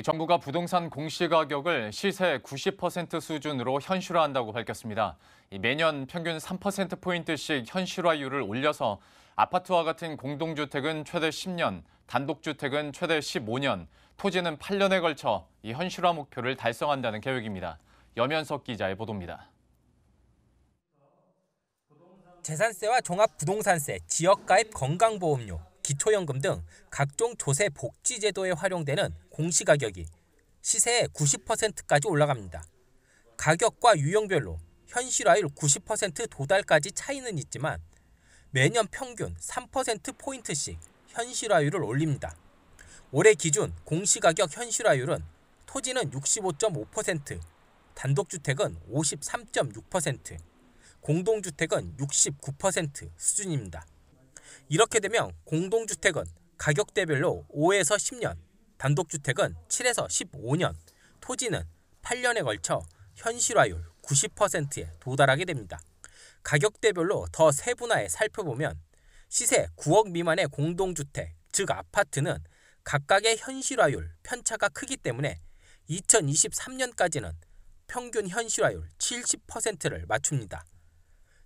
정부가 부동산 공시가격을 시세 90% 수준으로 현실화한다고 밝혔습니다. 매년 평균 3%포인트씩 현실화율을 올려서 아파트와 같은 공동주택은 최대 10년, 단독주택은 최대 15년, 토지는 8년에 걸쳐 이 현실화 목표를 달성한다는 계획입니다. 여면석 기자의 보도입니다. 재산세와 종합부동산세, 지역가입 건강보험료, 기초연금 등 각종 조세 복지 제도에 활용되는 공시가격이 시세의 90%까지 올라갑니다. 가격과 유형별로 현실화율 90% 도달까지 차이는 있지만 매년 평균 3%포인트씩 현실화율을 올립니다. 올해 기준 공시가격 현실화율은 토지는 65.5%, 단독주택은 53.6%, 공동주택은 69% 수준입니다. 이렇게 되면 공동주택은 가격대별로 5에서 10년, 단독주택은 7에서 15년, 토지는 8년에 걸쳐 현실화율 90%에 도달하게 됩니다. 가격대별로 더 세분화해 살펴보면 시세 9억 미만의 공동주택, 즉 아파트는 각각의 현실화율 편차가 크기 때문에 2023년까지는 평균 현실화율 70%를 맞춥니다.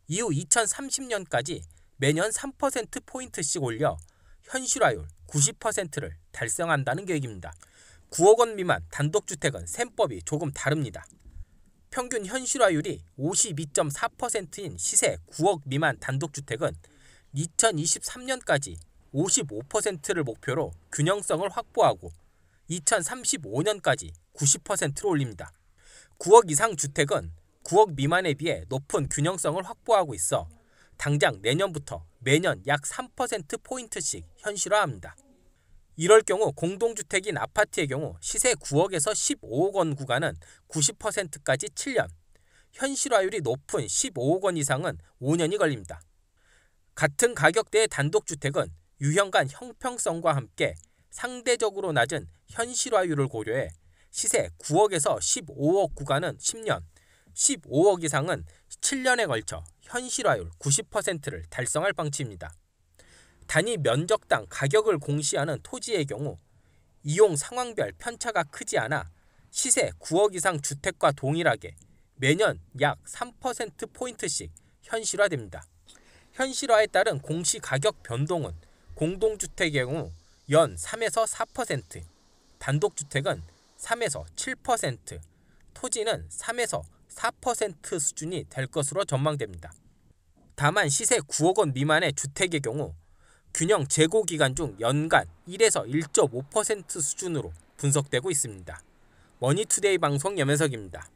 이후 2030년까지 매년 3%포인트씩 올려 현실화율 90%를 달성한다는 계획입니다. 9억 원 미만 단독주택은 셈법이 조금 다릅니다. 평균 현실화율이 52.4%인 시세 9억 미만 단독주택은 2023년까지 55%를 목표로 균형성을 확보하고 2035년까지 90%로 올립니다. 9억 이상 주택은 9억 미만에 비해 높은 균형성을 확보하고 있어 당장 내년부터 매년 약 3%포인트씩 현실화합니다. 이럴 경우 공동주택인 아파트의 경우 시세 9억에서 15억 원 구간은 90%까지 7년, 현실화율이 높은 15억 원 이상은 5년이 걸립니다. 같은 가격대의 단독주택은 유형간 형평성과 함께 상대적으로 낮은 현실화율을 고려해 시세 9억에서 15억 구간은 10년, 15억 이상은 7년에 걸쳐 현실화율 90%를 달성할 방침입니다. 단위 면적당 가격을 공시하는 토지의 경우 이용 상황별 편차가 크지 않아 시세 9억 이상 주택과 동일하게 매년 약 3%포인트씩 현실화됩니다. 현실화에 따른 공시 가격 변동은 공동주택의 경우 연 3에서 4%, 단독주택은 3에서 7%, 토지는 3에서 4% 수준이 될 것으로 전망됩니다. 다만 시세 9억 원 미만의 주택의 경우 균형 재고 기간 중 연간 1에서 1.5% 수준으로 분석되고 있습니다. 머니투데이 방송 염현석입니다.